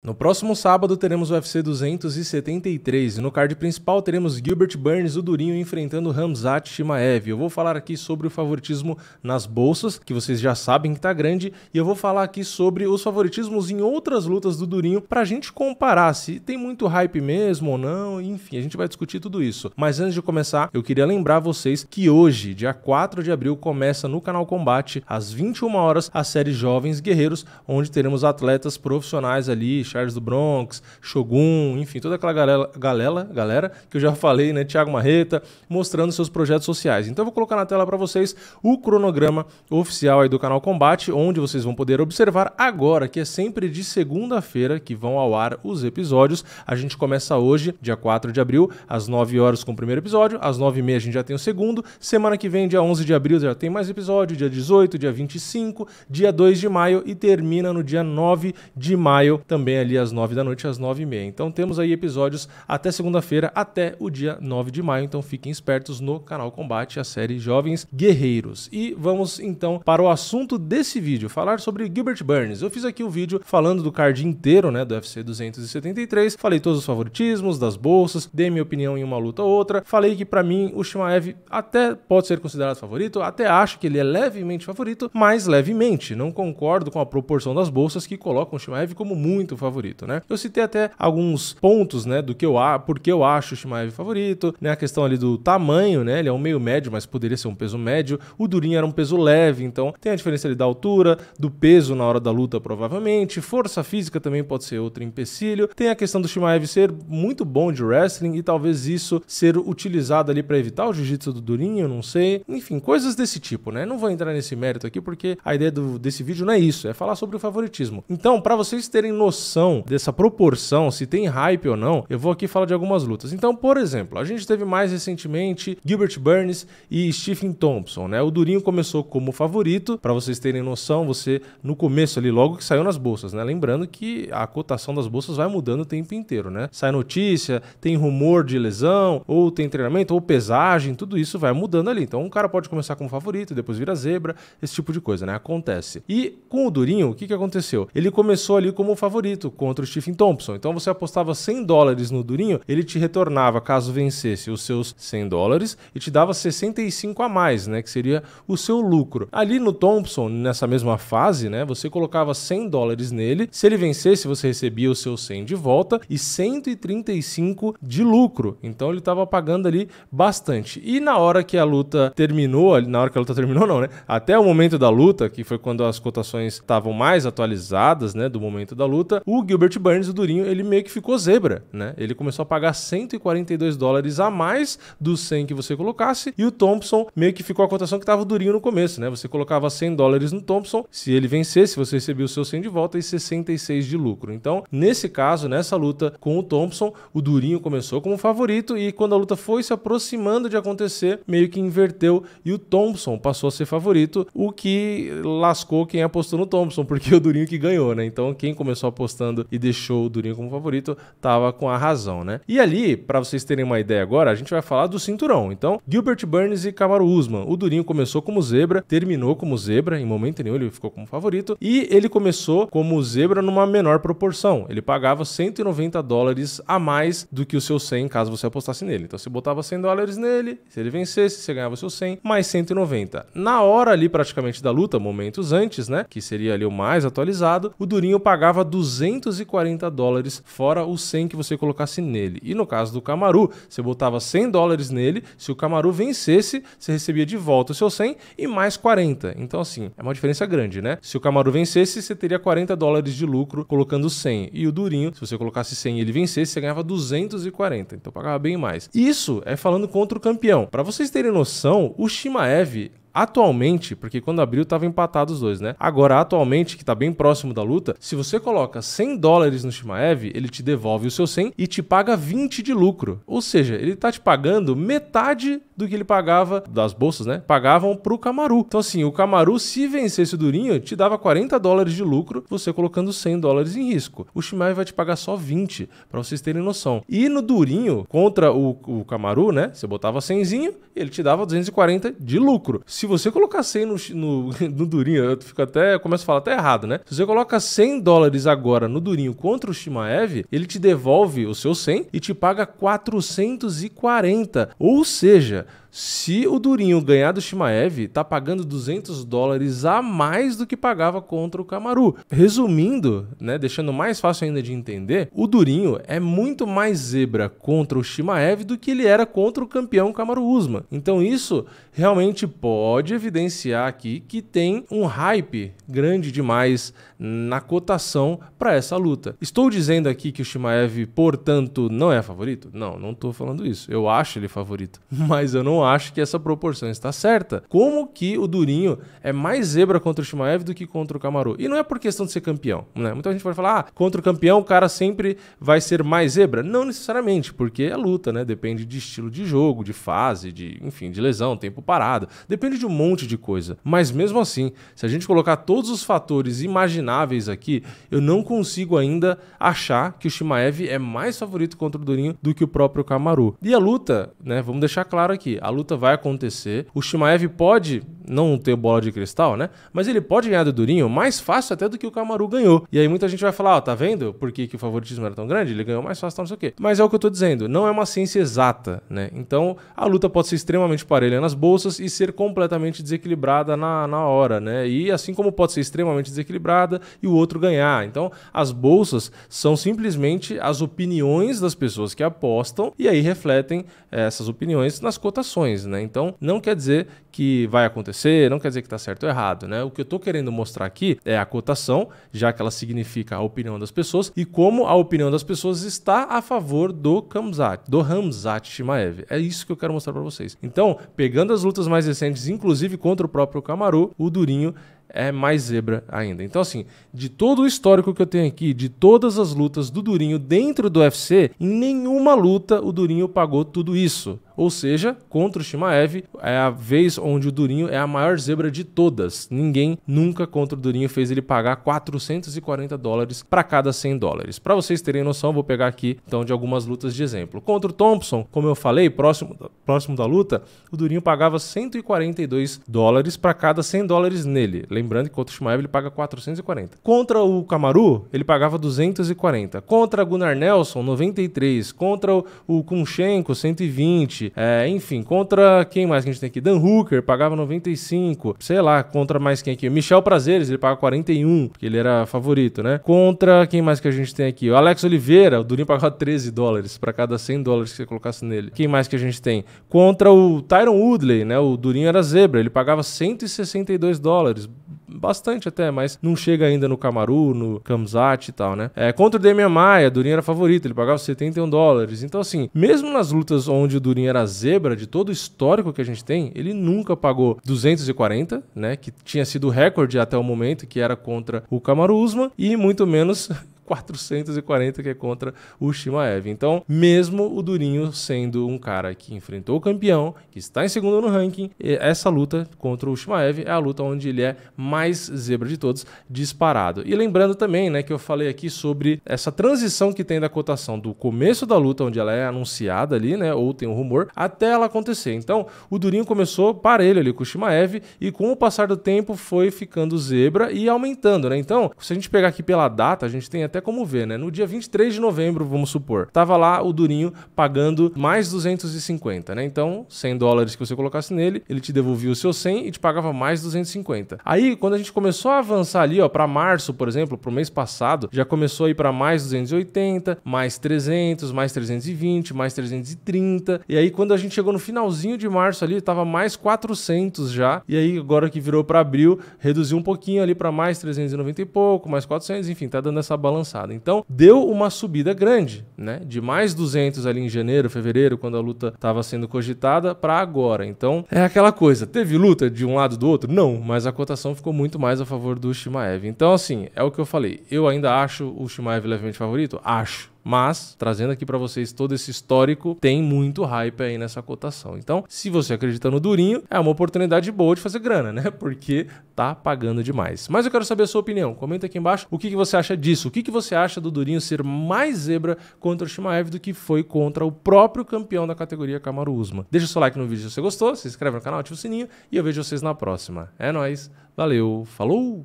No próximo sábado teremos o UFC 273 e no card principal teremos Gilbert Burns, o Durinho, enfrentando Ramzat Shimaev. Eu vou falar aqui sobre o favoritismo nas bolsas, que vocês já sabem que tá grande, e eu vou falar aqui sobre os favoritismos em outras lutas do Durinho pra gente comparar se tem muito hype mesmo ou não, enfim, a gente vai discutir tudo isso. Mas antes de começar, eu queria lembrar vocês que hoje, dia 4 de abril, começa no canal Combate, às 21 horas, a série Jovens Guerreiros, onde teremos atletas profissionais ali Charles do Bronx, Shogun, enfim, toda aquela galera, galera, galera que eu já falei, né? Tiago Marreta, mostrando seus projetos sociais. Então eu vou colocar na tela para vocês o cronograma oficial aí do canal Combate, onde vocês vão poder observar agora, que é sempre de segunda-feira que vão ao ar os episódios. A gente começa hoje, dia 4 de abril, às 9 horas com o primeiro episódio, às 9 e meia a gente já tem o segundo, semana que vem, dia 11 de abril, já tem mais episódio, dia 18, dia 25, dia 2 de maio e termina no dia 9 de maio também ali às 9 da noite, às 9 e meia. Então temos aí episódios até segunda-feira, até o dia 9 de maio. Então fiquem espertos no canal Combate, a série Jovens Guerreiros. E vamos então para o assunto desse vídeo, falar sobre Gilbert Burns. Eu fiz aqui o um vídeo falando do card inteiro, né, do UFC 273. Falei todos os favoritismos, das bolsas, dei minha opinião em uma luta ou outra. Falei que para mim o Shimaev até pode ser considerado favorito, até acho que ele é levemente favorito, mas levemente. Não concordo com a proporção das bolsas que colocam o Shimaev como muito favorito favorito, né? Eu citei até alguns pontos, né, do que eu acho, porque eu acho o Shimaev favorito, né? A questão ali do tamanho, né? Ele é um meio médio, mas poderia ser um peso médio. O Durinho era um peso leve, então tem a diferença ali da altura, do peso na hora da luta, provavelmente. Força física também pode ser outro empecilho. Tem a questão do Shimaev ser muito bom de wrestling e talvez isso ser utilizado ali para evitar o jiu-jitsu do Durinho, não sei. Enfim, coisas desse tipo, né? Não vou entrar nesse mérito aqui porque a ideia do, desse vídeo não é isso, é falar sobre o favoritismo. Então, para vocês terem noção noção dessa proporção, se tem hype ou não, eu vou aqui falar de algumas lutas. Então, por exemplo, a gente teve mais recentemente Gilbert Burns e Stephen Thompson, né? O Durinho começou como favorito, para vocês terem noção, você no começo ali, logo que saiu nas bolsas, né? Lembrando que a cotação das bolsas vai mudando o tempo inteiro, né? Sai notícia, tem rumor de lesão, ou tem treinamento, ou pesagem, tudo isso vai mudando ali. Então, um cara pode começar como favorito, depois vira zebra, esse tipo de coisa, né? Acontece. E com o Durinho, o que, que aconteceu? Ele começou ali como favorito, favorito contra o Stephen Thompson. Então você apostava 100 dólares no Durinho, ele te retornava, caso vencesse, os seus 100 dólares e te dava 65 a mais, né, que seria o seu lucro. Ali no Thompson, nessa mesma fase, né, você colocava 100 dólares nele, se ele vencesse, você recebia os seus 100 de volta e 135 de lucro. Então ele estava pagando ali bastante. E na hora que a luta terminou, na hora que a luta terminou não, né? Até o momento da luta, que foi quando as cotações estavam mais atualizadas, né, do momento da luta, o o Gilbert Burns, o Durinho, ele meio que ficou zebra, né? Ele começou a pagar 142 dólares a mais do 100 que você colocasse e o Thompson meio que ficou a cotação que estava o Durinho no começo, né? Você colocava 100 dólares no Thompson, se ele vencesse, você recebia o seu 100 de volta e 66 de lucro. Então, nesse caso, nessa luta com o Thompson, o Durinho começou como favorito e quando a luta foi se aproximando de acontecer, meio que inverteu e o Thompson passou a ser favorito, o que lascou quem apostou no Thompson, porque o Durinho que ganhou, né? Então, quem começou apostando e deixou o Durinho como favorito, tava com a razão, né? E ali, para vocês terem uma ideia agora, a gente vai falar do cinturão. Então, Gilbert Burns e Camaro Usman. O Durinho começou como zebra, terminou como zebra, em momento nenhum ele ficou como favorito, e ele começou como zebra numa menor proporção. Ele pagava 190 dólares a mais do que o seu 100 caso você apostasse nele. Então, você botava 100 dólares nele, se ele vencesse, você ganhava o seu 100 mais 190. Na hora ali praticamente da luta, momentos antes, né, que seria ali o mais atualizado, o Durinho pagava 200 240 dólares, fora os 100 que você colocasse nele. E no caso do Camaru, você botava 100 dólares nele, se o Camaru vencesse, você recebia de volta o seu 100 e mais 40. Então, assim, é uma diferença grande, né? Se o Camaru vencesse, você teria 40 dólares de lucro colocando 100. E o Durinho, se você colocasse 100 e ele vencesse, você ganhava 240. Então, pagava bem mais. Isso é falando contra o campeão. Para vocês terem noção, o Shimaev Atualmente, porque quando abriu estava empatado os dois, né? Agora, atualmente, que está bem próximo da luta, se você coloca 100 dólares no Shimaev, ele te devolve o seu 100 e te paga 20 de lucro. Ou seja, ele está te pagando metade do que ele pagava das bolsas, né? Pagavam pro Camaru. Então, assim, o Camaru, se vencesse o Durinho, te dava 40 dólares de lucro, você colocando 100 dólares em risco. O Shimaev vai te pagar só 20, para vocês terem noção. E no Durinho, contra o, o Camaru, né? Você botava 100, ele te dava 240 de lucro. Se você colocar 100 no, no, no Durinho, eu fico até, começo a falar até errado, né? Se você coloca 100 dólares agora no Durinho contra o Shimaev, ele te devolve o seu 100 e te paga 440. Ou seja, se o Durinho ganhar do Shimaev, tá pagando 200 dólares a mais do que pagava contra o Camaru. Resumindo, né, deixando mais fácil ainda de entender, o Durinho é muito mais zebra contra o Shimaev do que ele era contra o campeão Camaru Usman. Então isso realmente pode evidenciar aqui que tem um hype grande demais na cotação para essa luta. Estou dizendo aqui que o Shimaev, portanto, não é favorito? Não, não estou falando isso. Eu acho ele favorito, mas eu não acho acho que essa proporção está certa. Como que o Durinho é mais zebra contra o Shimaev do que contra o Camaru? E não é por questão de ser campeão, né? Muita gente vai falar, ah, contra o campeão o cara sempre vai ser mais zebra. Não necessariamente, porque é luta, né? Depende de estilo de jogo, de fase, de, enfim, de lesão, tempo parado. Depende de um monte de coisa. Mas mesmo assim, se a gente colocar todos os fatores imagináveis aqui, eu não consigo ainda achar que o Shimaev é mais favorito contra o Durinho do que o próprio Camaru. E a luta, né? Vamos deixar claro aqui, a luta vai acontecer. O Shimaev pode não ter bola de cristal, né? Mas ele pode ganhar do Durinho mais fácil até do que o Camaru ganhou. E aí muita gente vai falar, ó, oh, tá vendo por que, que o favoritismo era tão grande? Ele ganhou mais fácil, tá, não sei o quê. Mas é o que eu tô dizendo, não é uma ciência exata, né? Então a luta pode ser extremamente parelha nas bolsas e ser completamente desequilibrada na, na hora, né? E assim como pode ser extremamente desequilibrada e o outro ganhar. Então as bolsas são simplesmente as opiniões das pessoas que apostam e aí refletem eh, essas opiniões nas cotações, né? Então não quer dizer que vai acontecer acontecer, não quer dizer que está certo ou errado, né? O que eu estou querendo mostrar aqui é a cotação, já que ela significa a opinião das pessoas, e como a opinião das pessoas está a favor do Kamzat, do Ramzat Shimaev. É isso que eu quero mostrar para vocês. Então, pegando as lutas mais recentes, inclusive contra o próprio Camaru, o Durinho é mais zebra ainda. Então, assim, de todo o histórico que eu tenho aqui, de todas as lutas do Durinho dentro do UFC, em nenhuma luta o Durinho pagou tudo isso. Ou seja, contra o Shimaev, é a vez onde o Durinho é a maior zebra de todas. Ninguém nunca contra o Durinho fez ele pagar 440 dólares para cada 100 dólares. Para vocês terem noção, vou pegar aqui então de algumas lutas de exemplo. Contra o Thompson, como eu falei, próximo, próximo da luta, o Durinho pagava 142 dólares para cada 100 dólares nele. Lembrando que contra o Shimaev ele paga 440. Contra o Camaru, ele pagava 240. Contra Gunnar Nelson, 93. Contra o Kunchenko, 120 é, enfim, contra quem mais que a gente tem aqui? Dan Hooker pagava 95, sei lá, contra mais quem aqui? Michel Prazeres, ele paga 41, porque ele era favorito, né? Contra quem mais que a gente tem aqui? O Alex Oliveira, o Durinho pagava 13 dólares para cada 100 dólares que você colocasse nele. Quem mais que a gente tem? Contra o Tyron Woodley, né? O Durinho era zebra, ele pagava 162 dólares bastante até, mas não chega ainda no Camaru, no Kamzat e tal, né? É, contra o Demian Maia, Durin era favorito, ele pagava 71 dólares. Então, assim, mesmo nas lutas onde o Durinho era zebra, de todo o histórico que a gente tem, ele nunca pagou 240, né? Que tinha sido o recorde até o momento, que era contra o Camaru Usman, e muito menos 440, que é contra o Shimaev. Então, mesmo o Durinho sendo um cara que enfrentou o campeão, que está em segundo no ranking, essa luta contra o Shimaev é a luta onde ele é mais zebra de todos, disparado. E lembrando também, né, que eu falei aqui sobre essa transição que tem da cotação do começo da luta, onde ela é anunciada ali, né, ou tem um rumor, até ela acontecer. Então, o Durinho começou parelho ali com o Shimaev e com o passar do tempo foi ficando zebra e aumentando, né? Então, se a gente pegar aqui pela data, a gente tem até até como ver, né? No dia 23 de novembro, vamos supor, tava lá o Durinho pagando mais 250, né? Então, 100 dólares que você colocasse nele, ele te devolvia o seu 100 e te pagava mais 250. Aí, quando a gente começou a avançar ali, ó, para março, por exemplo, pro mês passado, já começou a ir para mais 280, mais 300, mais 320, mais 330. E aí, quando a gente chegou no finalzinho de março ali, tava mais 400 já. E aí, agora que virou para abril, reduziu um pouquinho ali para mais 390 e pouco, mais 400, enfim, tá dando essa balança avançada. Então, deu uma subida grande, né? De mais 200 ali em janeiro, fevereiro, quando a luta estava sendo cogitada, para agora. Então, é aquela coisa. Teve luta de um lado do outro? Não, mas a cotação ficou muito mais a favor do Shimaev. Então, assim, é o que eu falei. Eu ainda acho o Shimaev levemente favorito? Acho. Mas, trazendo aqui para vocês todo esse histórico, tem muito hype aí nessa cotação. Então, se você acredita no Durinho, é uma oportunidade boa de fazer grana, né? Porque tá pagando demais. Mas eu quero saber a sua opinião. Comenta aqui embaixo o que, que você acha disso. O que, que você acha do Durinho ser mais zebra contra o Shimaev do que foi contra o próprio campeão da categoria, Kamaru Usman. Deixa o seu like no vídeo se você gostou, se inscreve no canal, ativa o sininho e eu vejo vocês na próxima. É nóis, valeu, falou!